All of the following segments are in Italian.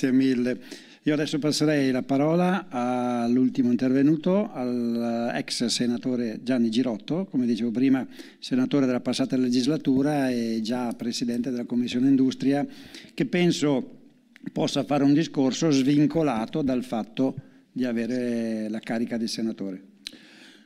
Grazie mille. Io adesso passerei la parola all'ultimo intervenuto, all'ex eh, senatore Gianni Girotto, come dicevo prima, senatore della passata legislatura e già presidente della Commissione Industria, che penso possa fare un discorso svincolato dal fatto di avere la carica di senatore.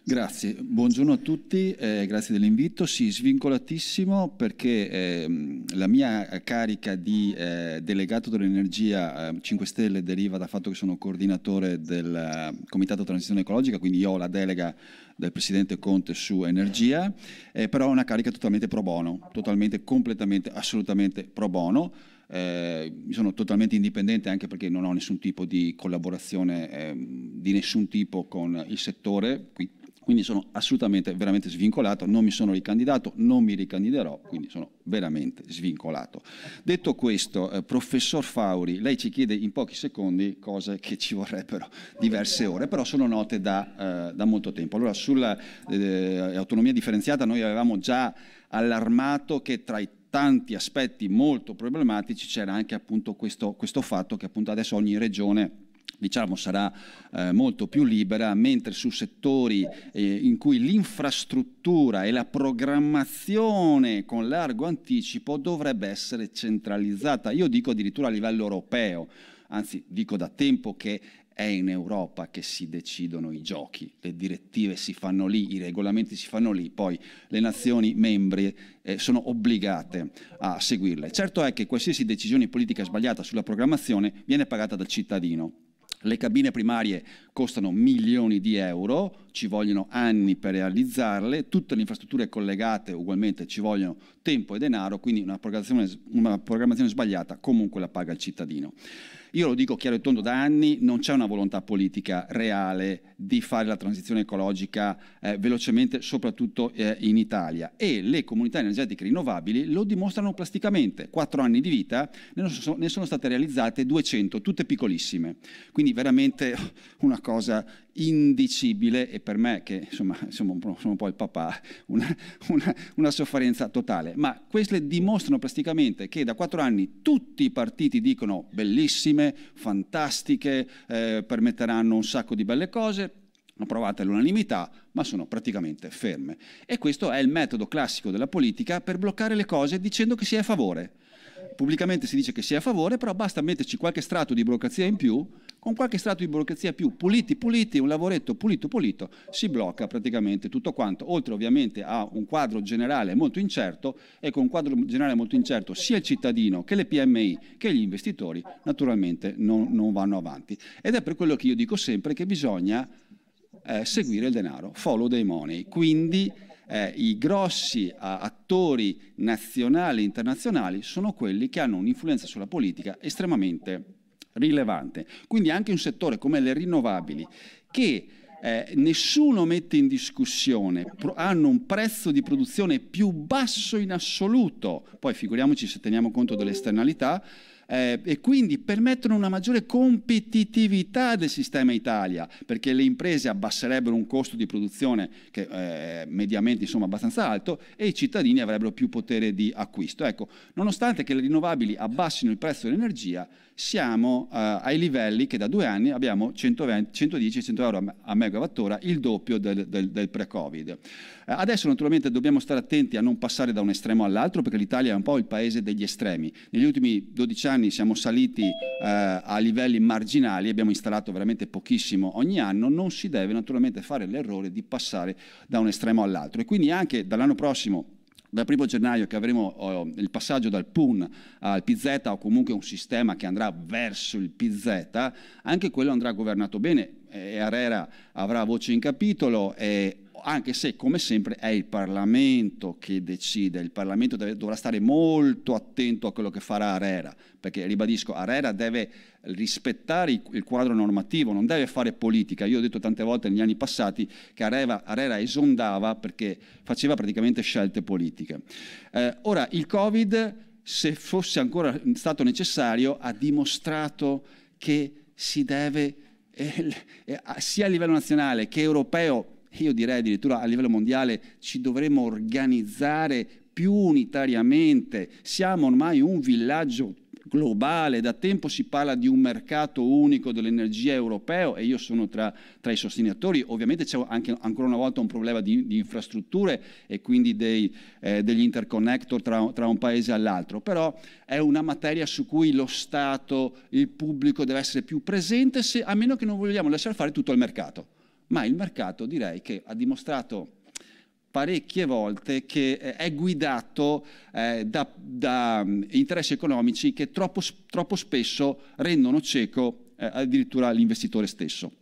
Grazie, buongiorno a tutti, eh, grazie dell'invito. Sì, svincolatissimo perché eh, la mia carica di eh, delegato dell'energia 5 ehm, Stelle deriva dal fatto che sono coordinatore del eh, Comitato Transizione Ecologica, quindi io ho la delega del Presidente Conte su energia, eh, però è una carica totalmente pro bono, totalmente, completamente, assolutamente pro bono. Eh, sono totalmente indipendente anche perché non ho nessun tipo di collaborazione eh, di nessun tipo con il settore, qui quindi sono assolutamente veramente svincolato, non mi sono ricandidato, non mi ricandiderò, quindi sono veramente svincolato. Detto questo, eh, professor Fauri, lei ci chiede in pochi secondi cose che ci vorrebbero diverse ore, però sono note da, eh, da molto tempo. Allora, sull'autonomia eh, differenziata noi avevamo già allarmato che tra i tanti aspetti molto problematici c'era anche appunto questo, questo fatto che appunto adesso ogni regione diciamo, sarà eh, molto più libera, mentre su settori eh, in cui l'infrastruttura e la programmazione con largo anticipo dovrebbe essere centralizzata, io dico addirittura a livello europeo, anzi dico da tempo che è in Europa che si decidono i giochi, le direttive si fanno lì, i regolamenti si fanno lì, poi le nazioni membri eh, sono obbligate a seguirle. Certo è che qualsiasi decisione politica sbagliata sulla programmazione viene pagata dal cittadino le cabine primarie costano milioni di euro, ci vogliono anni per realizzarle, tutte le infrastrutture collegate ugualmente ci vogliono tempo e denaro, quindi una programmazione, una programmazione sbagliata comunque la paga il cittadino. Io lo dico chiaro e tondo da anni, non c'è una volontà politica reale di fare la transizione ecologica eh, velocemente, soprattutto eh, in Italia. E le comunità energetiche rinnovabili lo dimostrano plasticamente. Quattro anni di vita ne sono, ne sono state realizzate 200, tutte piccolissime. Quindi veramente una cosa indicibile e per me, che insomma, insomma sono un po' il papà, una, una, una, sofferenza totale. Ma queste dimostrano praticamente che da quattro anni tutti i partiti dicono bellissime, fantastiche, eh, permetteranno un sacco di belle cose, approvate all'unanimità, ma sono praticamente ferme. E questo è il metodo classico della politica per bloccare le cose dicendo che si è a favore pubblicamente si dice che si è a favore, però basta metterci qualche strato di burocrazia in più, con qualche strato di burocrazia in più, puliti puliti, un lavoretto pulito pulito, si blocca praticamente tutto quanto, oltre ovviamente a un quadro generale molto incerto e con un quadro generale molto incerto sia il cittadino che le PMI che gli investitori naturalmente non, non vanno avanti. Ed è per quello che io dico sempre che bisogna eh, seguire il denaro, follow the money. Quindi eh, i grossi a, attori nazionali e internazionali sono quelli che hanno un'influenza sulla politica estremamente rilevante. Quindi anche un settore come le rinnovabili, che eh, nessuno mette in discussione, pro- hanno un prezzo di produzione più basso in assoluto, poi figuriamoci se teniamo conto delle esternalità, eh, e quindi permettono una maggiore competitività del sistema Italia, perché le imprese abbasserebbero un costo di produzione che eh, mediamente insomma abbastanza alto e i cittadini avrebbero più potere di acquisto. Ecco, nonostante che le rinnovabili abbassino il prezzo dell'energia, siamo eh, ai livelli che da due anni abbiamo 110-100 euro a megawattora, il doppio del, del, del pre-Covid. Eh, adesso naturalmente dobbiamo stare attenti a non passare da un estremo all'altro perché l'Italia è un po' il paese degli estremi. Negli ultimi 12 anni siamo saliti eh, a livelli marginali, abbiamo installato veramente pochissimo ogni anno, non si deve naturalmente fare l'errore di passare da un estremo all'altro e quindi anche dall'anno prossimo dal 1 gennaio che avremo oh, il passaggio dal PUN al PZ o comunque un sistema che andrà verso il PZ, anche quello andrà governato bene e eh, Arera avrà voce in capitolo e anche se come sempre è il Parlamento che decide, il Parlamento deve, dovrà stare molto attento a quello che farà Arera, perché ribadisco, Arera deve rispettare il quadro normativo, non deve fare politica. Io ho detto tante volte negli anni passati che Areva, Arera, esondava perché faceva praticamente scelte politiche. Eh, ora, il Covid, se fosse ancora stato necessario, ha dimostrato che si deve eh, eh, sia a livello nazionale che europeo io direi addirittura a livello mondiale ci dovremmo organizzare più unitariamente. Siamo ormai un villaggio globale, da tempo si parla di un mercato unico dell'energia europeo e io sono tra, tra i sostenitori, ovviamente c'è anche ancora una volta un problema di, di infrastrutture e quindi dei, eh, degli interconnector tra, tra, un paese e l'altro, però è una materia su cui lo Stato, il pubblico deve essere più presente se, a meno che non vogliamo lasciare fare tutto al mercato ma il mercato direi che ha dimostrato parecchie volte che eh, è guidato eh, da, da, mm, interessi economici che troppo, troppo spesso rendono cieco eh, addirittura l'investitore stesso.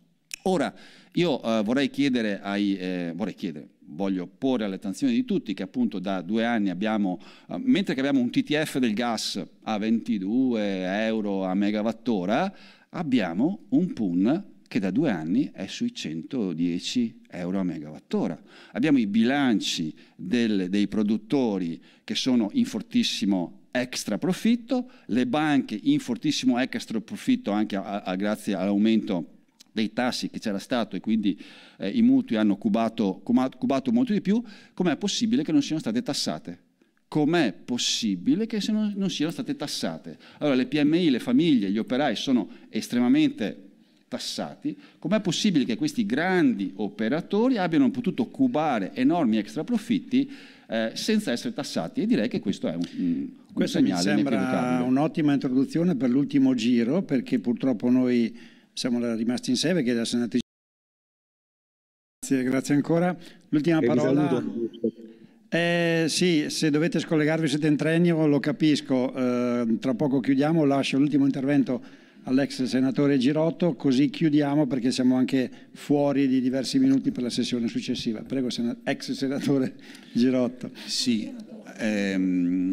Ora, io eh, vorrei, chiedere ai, eh, vorrei chiedere voglio porre all'attenzione di tutti che appunto da due anni abbiamo, eh, mentre che abbiamo un TTF del gas a 22 euro a megawattora, abbiamo un PUN che da due anni è sui 110 euro a megawattora. Abbiamo i bilanci del, dei produttori che sono in fortissimo extra profitto, le banche in fortissimo extra profitto anche a, a, grazie all'aumento dei tassi che c'era stato e quindi eh, i mutui hanno cubato, cubato molto di più, com'è possibile che non siano state tassate? Com'è possibile che non, non siano state tassate? Allora le PMI, le famiglie, gli operai sono estremamente tassati, com'è possibile che questi grandi operatori abbiano potuto cubare enormi extra profitti eh, senza essere tassati e direi che questo è un, un questo mi sembra un'ottima introduzione per l'ultimo giro perché purtroppo noi siamo rimasti in sé perché la senatrice Grazie, grazie ancora. L'ultima parola. Eh, sì, se dovete scollegarvi siete in treno lo capisco, eh, tra poco chiudiamo, lascio l'ultimo intervento all'ex senatore Girotto, così chiudiamo perché siamo anche fuori di diversi minuti per la sessione successiva. Prego, ex senatore Girotto. Sì, ehm,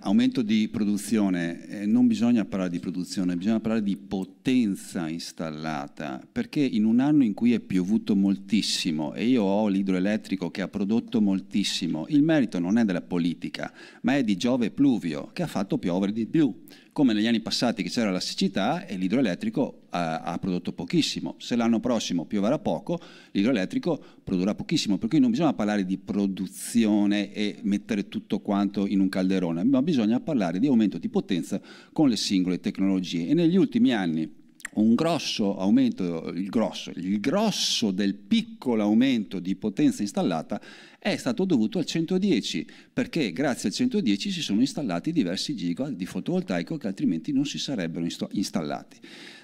aumento di produzione, eh, non bisogna parlare di produzione, bisogna parlare di potenza installata, perché in un anno in cui è piovuto moltissimo e io ho l'idroelettrico che ha prodotto moltissimo, il merito non è della politica, ma è di Giove Pluvio che ha fatto piovere di più, come negli anni passati che c'era la siccità e l'idroelettrico ha, eh, ha prodotto pochissimo, se l'anno prossimo pioverà poco, l'idroelettrico produrrà pochissimo, per cui non bisogna parlare di produzione e mettere tutto quanto in un calderone, carbone, ma bisogna parlare di aumento di potenza con le singole tecnologie. E negli ultimi anni un grosso aumento, il grosso, il grosso del piccolo aumento di potenza installata è stato dovuto al 110, perché grazie al 110 si sono installati diversi gigawatt di fotovoltaico che altrimenti non si sarebbero installati.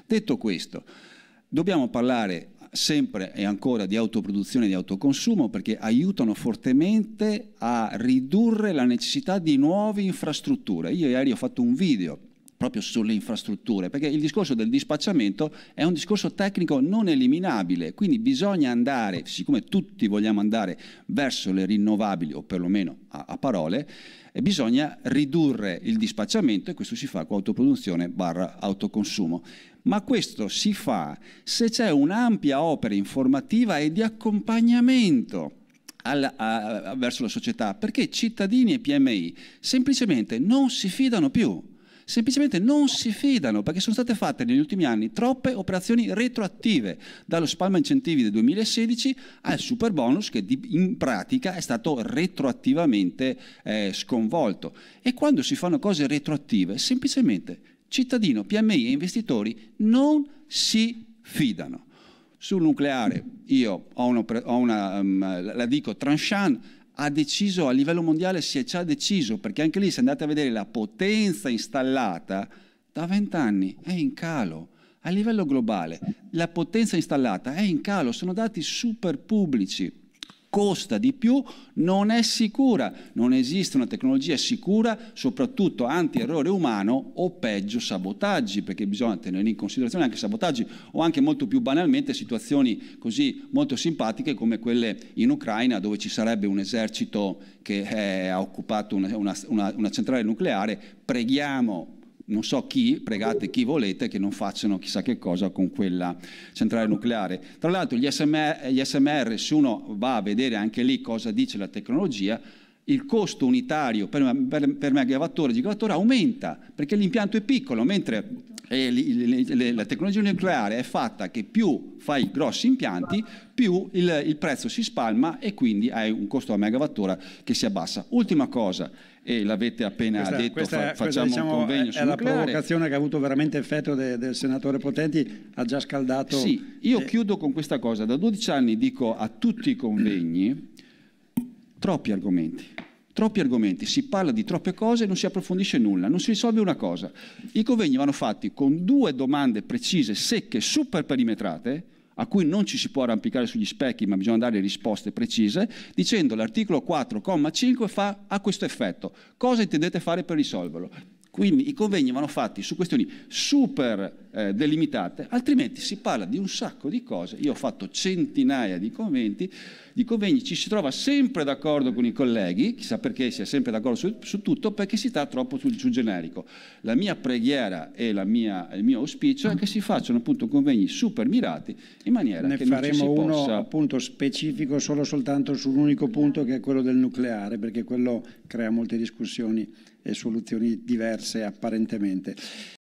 Detto questo, dobbiamo parlare sempre e ancora di autoproduzione e di autoconsumo perché aiutano fortemente a ridurre la necessità di nuove infrastrutture. Io ieri ho fatto un video proprio sulle infrastrutture, perché il discorso del dispacciamento è un discorso tecnico non eliminabile, quindi bisogna andare, siccome tutti vogliamo andare verso le rinnovabili o perlomeno a, a parole, eh, bisogna ridurre il dispacciamento e questo si fa con autoproduzione barra autoconsumo. Ma questo si fa se c'è un'ampia opera informativa e di accompagnamento alla, a, verso la società, perché cittadini e PMI semplicemente non si fidano più semplicemente non si fidano perché sono state fatte negli ultimi anni troppe operazioni retroattive, dallo spalma incentivi del 2016 al super bonus che in pratica è stato retroattivamente eh, sconvolto. E quando si fanno cose retroattive, semplicemente cittadino, PMI e investitori non si fidano. Sul nucleare io ho una, ho una um, la dico tranchant, ha deciso a livello mondiale, si è già deciso, perché anche lì se andate a vedere la potenza installata, da vent'anni è in calo. A livello globale la potenza installata è in calo, sono dati super pubblici costa di più, non è sicura, non esiste una tecnologia sicura, soprattutto anti-errore umano o peggio sabotaggi, perché bisogna tenere in considerazione anche sabotaggi o anche molto più banalmente situazioni così molto simpatiche come quelle in Ucraina dove ci sarebbe un esercito che è, ha occupato una, una, una, una centrale nucleare, preghiamo non so chi, pregate chi volete, che non facciano chissà che cosa con quella centrale nucleare. Tra l'altro gli, SMR, gli SMR se uno va a vedere anche lì cosa dice la tecnologia, il costo unitario per, per, per megawattora e gigawattore aumenta perché l'impianto è piccolo, mentre e la tecnologia nucleare è fatta che più fai grossi impianti, più il, il prezzo si spalma e quindi hai un costo a megawattora che si abbassa. Ultima cosa, e l'avete appena questa, detto, questa, fa, facciamo questa, diciamo, un convegno sul nucleare. È la provocazione che ha avuto veramente effetto de, del senatore Potenti, ha già scaldato... Sì, io de... chiudo con questa cosa, da 12 anni dico a tutti i convegni troppi argomenti troppi argomenti, si parla di troppe cose e non si approfondisce nulla, non si risolve una cosa. I convegni vanno fatti con due domande precise, secche, super perimetrate, a cui non ci si può arrampicare sugli specchi, ma bisogna dare risposte precise, dicendo l'articolo 4,5 fa a questo effetto. Cosa intendete fare per risolverlo? Quindi i convegni vanno fatti su questioni super eh, delimitate, altrimenti si parla di un sacco di cose. Io ho fatto centinaia di, conventi, di convegni, ci si trova sempre d'accordo con i colleghi, chissà perché si è sempre d'accordo su, su tutto, perché si sta troppo sul, sul generico. La mia preghiera e mia, il mio auspicio è che si facciano appunto convegni super mirati in maniera ne che non ci si possa... Ne faremo uno appunto specifico solo soltanto su un unico punto che è quello del nucleare, perché quello crea molte discussioni e soluzioni diverse apparentemente.